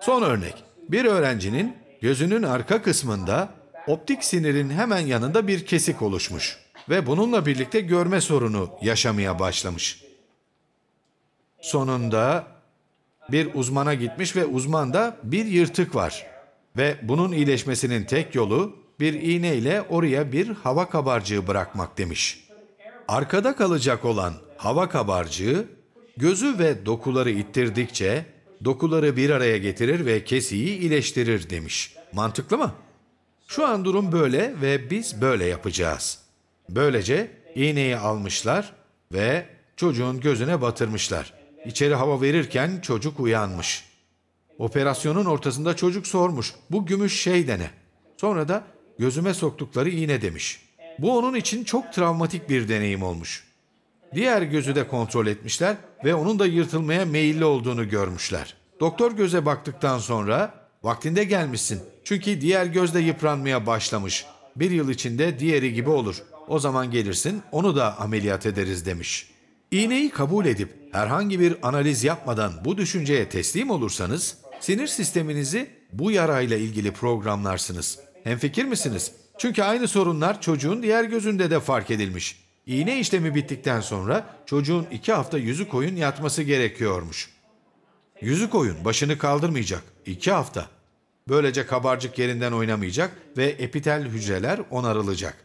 Son örnek. Bir öğrencinin gözünün arka kısmında optik sinirin hemen yanında bir kesik oluşmuş ve bununla birlikte görme sorunu yaşamaya başlamış. Sonunda bir uzmana gitmiş ve uzmanda bir yırtık var ve bunun iyileşmesinin tek yolu bir iğne ile oraya bir hava kabarcığı bırakmak demiş. Arkada kalacak olan hava kabarcığı gözü ve dokuları ittirdikçe dokuları bir araya getirir ve kesiyi iyileştirir demiş. Mantıklı mı? Şu an durum böyle ve biz böyle yapacağız. Böylece iğneyi almışlar ve çocuğun gözüne batırmışlar. İçeri hava verirken çocuk uyanmış. Operasyonun ortasında çocuk sormuş, bu gümüş şey de ne? Sonra da gözüme soktukları iğne demiş. Bu onun için çok travmatik bir deneyim olmuş.'' Diğer gözü de kontrol etmişler ve onun da yırtılmaya meyilli olduğunu görmüşler. Doktor göze baktıktan sonra vaktinde gelmişsin. Çünkü diğer göz de yıpranmaya başlamış. Bir yıl içinde diğeri gibi olur. O zaman gelirsin onu da ameliyat ederiz demiş. İğneyi kabul edip herhangi bir analiz yapmadan bu düşünceye teslim olursanız sinir sisteminizi bu yarayla ilgili programlarsınız. Hemfikir misiniz? Çünkü aynı sorunlar çocuğun diğer gözünde de fark edilmiş. İğne işlemi bittikten sonra çocuğun iki hafta yüzü koyun yatması gerekiyormuş. Yüzü koyun başını kaldırmayacak. iki hafta. Böylece kabarcık yerinden oynamayacak ve epitel hücreler onarılacak.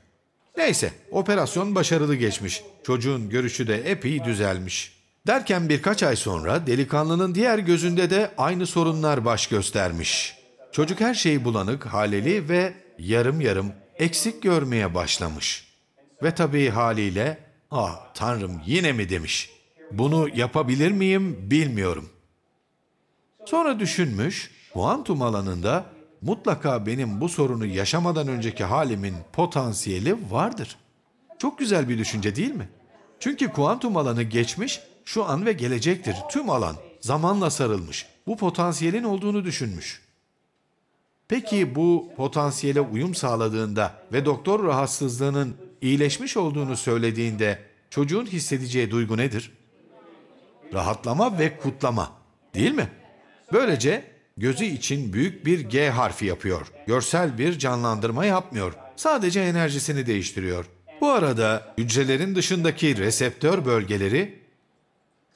Neyse operasyon başarılı geçmiş. Çocuğun görüşü de epey düzelmiş. Derken birkaç ay sonra delikanlının diğer gözünde de aynı sorunlar baş göstermiş. Çocuk her şeyi bulanık, haleli ve yarım yarım eksik görmeye başlamış.'' Ve tabii haliyle, ah Tanrım yine mi demiş. Bunu yapabilir miyim bilmiyorum. Sonra düşünmüş, kuantum alanında mutlaka benim bu sorunu yaşamadan önceki halimin potansiyeli vardır. Çok güzel bir düşünce değil mi? Çünkü kuantum alanı geçmiş, şu an ve gelecektir. Tüm alan zamanla sarılmış. Bu potansiyelin olduğunu düşünmüş. Peki bu potansiyele uyum sağladığında ve doktor rahatsızlığının iyileşmiş olduğunu söylediğinde çocuğun hissedeceği duygu nedir? Rahatlama ve kutlama değil mi? Böylece gözü için büyük bir G harfi yapıyor. Görsel bir canlandırma yapmıyor. Sadece enerjisini değiştiriyor. Bu arada hücrelerin dışındaki reseptör bölgeleri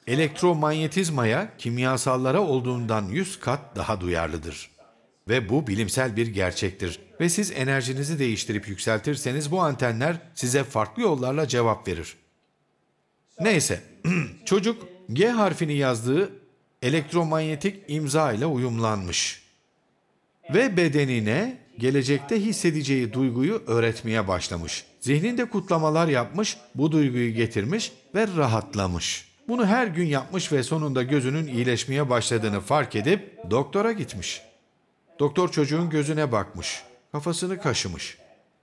elektromanyetizmaya, kimyasallara olduğundan 100 kat daha duyarlıdır. Ve bu bilimsel bir gerçektir. Ve siz enerjinizi değiştirip yükseltirseniz bu antenler size farklı yollarla cevap verir. Neyse, çocuk G harfini yazdığı elektromanyetik imza ile uyumlanmış. Ve bedenine gelecekte hissedeceği duyguyu öğretmeye başlamış. Zihninde kutlamalar yapmış, bu duyguyu getirmiş ve rahatlamış. Bunu her gün yapmış ve sonunda gözünün iyileşmeye başladığını fark edip doktora gitmiş. Doktor çocuğun gözüne bakmış, kafasını kaşımış.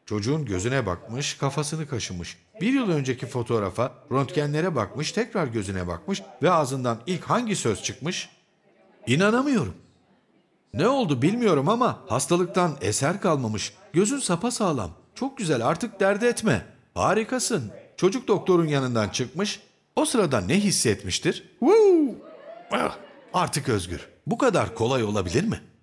Çocuğun gözüne bakmış, kafasını kaşımış. Bir yıl önceki fotoğrafa, röntgenlere bakmış, tekrar gözüne bakmış ve ağzından ilk hangi söz çıkmış? İnanamıyorum. Ne oldu bilmiyorum ama hastalıktan eser kalmamış. Gözün sapasağlam. Çok güzel artık dert etme. Harikasın. Çocuk doktorun yanından çıkmış. O sırada ne hissetmiştir? Woo! Ah, artık özgür. Bu kadar kolay olabilir mi?''